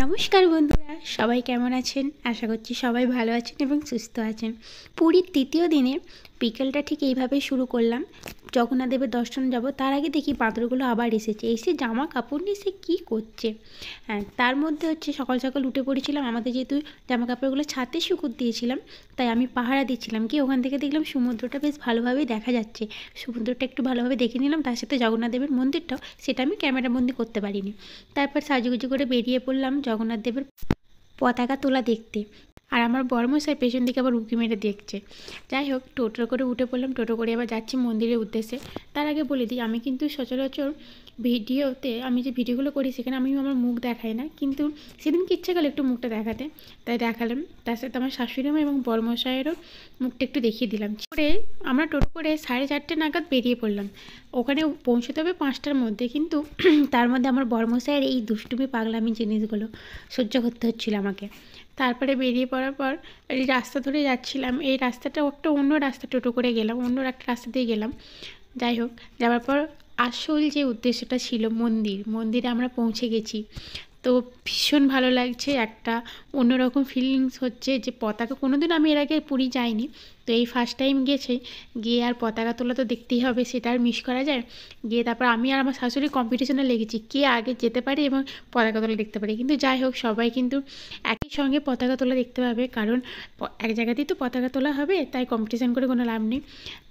নমস্কার বন্ধুরা সবাই কেমন আছেন আশা করছি সবাই ভালো আছেন এবং সুস্থ আছেন পুরীর তৃতীয় দিনে বিকেলটা ঠিক এইভাবে শুরু করলাম জগন্নাথদেবের দর্শন যাব তার আগে দেখি বাঁদরগুলো আবার এসেছে এসে জামা কাপড় নিয়ে সে কী করছে হ্যাঁ তার মধ্যে হচ্ছে সকাল সকাল উঠে পড়েছিলাম আমাদের যেহেতু জামা কাপড়গুলো ছাতে শুকুর দিয়েছিলাম তাই আমি পাহারা দিচ্ছিলাম কি ওখান থেকে দেখলাম সমুদ্রটা বেশ ভালোভাবেই দেখা যাচ্ছে সমুদ্রটা একটু ভালোভাবে দেখে নিলাম তার সাথে দেবের মন্দিরটাও সেটা আমি ক্যামেরাবন্দি করতে পারিনি তারপর সাজুগুজু করে বেরিয়ে পড়লাম জগন্নাথদেবের পতাকা তোলা দেখতে আর আমার বর্মশাই পেছন দিকে আবার উঁকি মেরে দেখছে যাই হোক টোটো করে উঠে পড়লাম টোটো করে আবার যাচ্ছি মন্দিরের উদ্দেশ্যে তার আগে বলে দিই আমি কিন্তু সচরাচর ভিডিওতে আমি যে ভিডিওগুলো করি সেখানে আমি আমার মুখ দেখাই না কিন্তু কি ইচ্ছে গেল একটু মুখটা দেখাতে তাই দেখালাম তার সাথে আমার শাশুড়ি মা এবং বর্মশায়েরও মুখটা একটু দেখিয়ে দিলাম পরে আমরা টোটো করে সাড়ে চারটে নাগাদ বেরিয়ে পড়লাম ওখানে পৌঁছতে হবে পাঁচটার মধ্যে কিন্তু তার মধ্যে আমার বর্মশায়ের এই দুষ্টুমি পাগলামি জিনিসগুলো সহ্য করতে হচ্ছিল আমাকে তারপরে বেরিয়ে পড়ার পর এই রাস্তা ধরে যাচ্ছিলাম এই রাস্তাটা একটা অন্য রাস্তা টোটো করে গেলাম অন্য একটা রাস্তা দিয়ে গেলাম যাই হোক যাওয়ার পর আসল যে উদ্দেশ্যটা ছিল মন্দির মন্দিরে আমরা পৌঁছে গেছি তো ভীষণ ভালো লাগছে একটা অন্যরকম ফিলিংস হচ্ছে যে পতাকা কোনো দিন আমি এর আগে পুরী যাইনি তো এই ফার্স্ট টাইম গেছে গিয়ে আর পতাকা তোলা তো দেখতেই হবে সেটা আর মিস করা যায় গিয়ে তারপর আমি আর আমার শাশুড়ি কম্পিটিশনে লেগেছি কে আগে যেতে পারে এবং পতাকা তোলা দেখতে পারে কিন্তু যাই হোক সবাই কিন্তু একই সঙ্গে পতাকা তোলা দেখতে পাবে কারণ এক জায়গাতেই তো পতাকা তোলা হবে তাই কম্পিটিশান করে কোনো লাভ নেই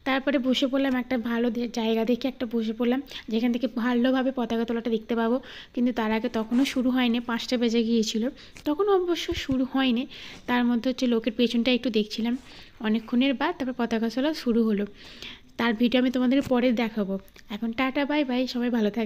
তারপরে বসে পড়লাম একটা ভালো জায়গা দেখে একটা বসে পড়লাম যেখান থেকে ভালোভাবে পতাকা তোলাটা দেখতে পাবো কিন্তু তার আগে তখনও শুরু হয়নি পাঁচটা বেজে গিয়েছিল তখন অবশ্য শুরু হয়নি তার মধ্যে হচ্ছে লোকের পেছনটা একটু দেখছিলাম অনেকক্ষণের বাদ তারপর পতাকা চলা শুরু হলো তার ভিডিও আমি তোমাদের পরে দেখাবো এখন টাটা বাই বাই সবাই ভালো থাকে